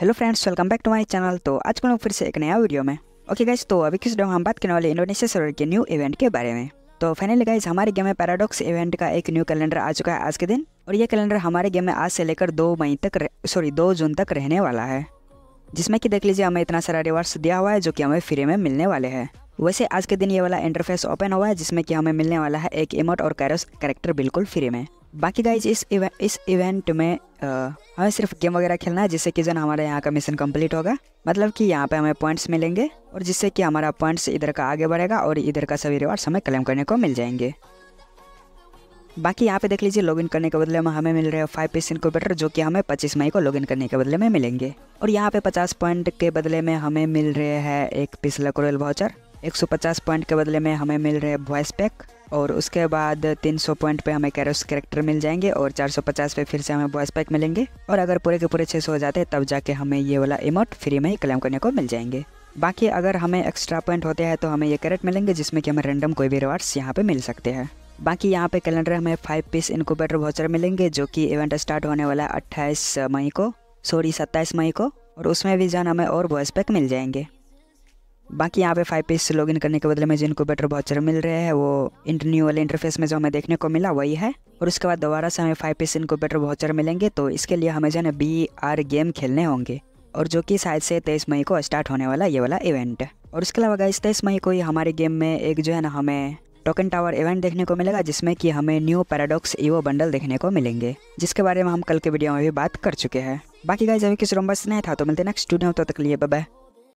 hello friends welcome back to my channel तो आज को फिर से एक नया वीडियो में ओके गाइज तो अभी किस डॉ हम बात करने वाले इंडोनेशिया सर्वर के न्यू इवेंट के बारे में तो फाइनली गाइज हमारे गेम में पैराडॉक्स इवेंट का एक न्यू कैलेंडर आ चुका है आज के दिन और ये कैलेंडर हमारे गेम में आज से लेकर दो मई तक सॉरी दो जून तक रहने वाला है जिसमें कि देख लीजिए हमें इतना सारा रिवार्ड्स दिया हुआ है जो कि हमें फ्री में मिलने वाले हैं वैसे आज के दिन ये वाला इंटरफेस ओपन हुआ है जिसमें कि हमें मिलने वाला है एक इमोट और कैरोस करेक्टर बिल्कुल फ्री में बाकी गाइज इस इवे, इस इवेंट में आ, हमें सिर्फ गेम वगैरह खेलना है जिससे कि जन हमारे यहाँ का मिशन कंप्लीट होगा मतलब कि यहाँ पे हमें पॉइंट्स मिलेंगे और जिससे कि हमारा पॉइंट्स इधर का आगे बढ़ेगा और इधर का सभी रिवार्ड्स हमें क्लेम करने को मिल जाएंगे बाकी यहाँ पे देख लीजिए लॉगिन करने के बदले में हमें मिल रहे हैं फाइव पीस इनक्यूबेटर जो कि हमें पच्चीस मई को लॉगिन करने के बदले में मिलेंगे और यहाँ पे पचास पॉइंट के बदले में हमें मिल रहे हैं एक पीस लकोरल वाउचर एक पॉइंट के बदले में हमें मिल रहे हैं वॉइस पैक और उसके बाद 300 पॉइंट पे हमें कैरोस करेक्टर मिल जाएंगे और 450 पे फिर से हमें बॉयस पैक मिलेंगे और अगर पूरे के पूरे 600 हो जाते हैं तब जाके हमें ये वाला इमोट फ्री में ही क्लेम करने को मिल जाएंगे बाकी अगर हमें एक्स्ट्रा पॉइंट होते हैं तो हमें ये कैरेट मिलेंगे जिसमें कि हमें रेंडम कोई भी रिवार्ड्स यहाँ पर मिल सकते हैं बाकी यहाँ पे कैलेंडर हमें फाइव पीस इनकोबेटर वाउचर मिलेंगे जो कि इवेंट स्टार्ट होने वाला है अट्ठाईस मई को सॉरी सत्ताईस मई को और उसमें भी जान हमें और वॉइस पैक मिल जाएंगे बाकी यहाँ पे फाइव पेज से लॉगिन करने के बदले में जिनको बेटर वाचर मिल रहे हैं वो इंटरन्यू वाले इंटरफेस में जो हमें देखने को मिला वही है और उसके बाद दोबारा से हमें फाइव पेज इनको बेटर वाचर मिलेंगे तो इसके लिए हमें जो है ना बी आर गेम खेलने होंगे और जो कि शायद से तेईस मई को स्टार्ट होने वाला ये वाला इवेंट है और उसके अलावा इस तेईस मई को ही हमारे गेम में एक जो है ना हमें टोकन टावर इवेंट देखने को मिलेगा जिसमें कि हमें न्यू पैराडॉक्स ईवो बंडल देखने को मिलेंगे जिसके बारे में हम कल के वीडियो में भी बात कर चुके हैं बाकी गाइज अभी किस रोम बस नहीं था तो मिलते नेक्स्ट स्टूडियो तो तक लिए बाय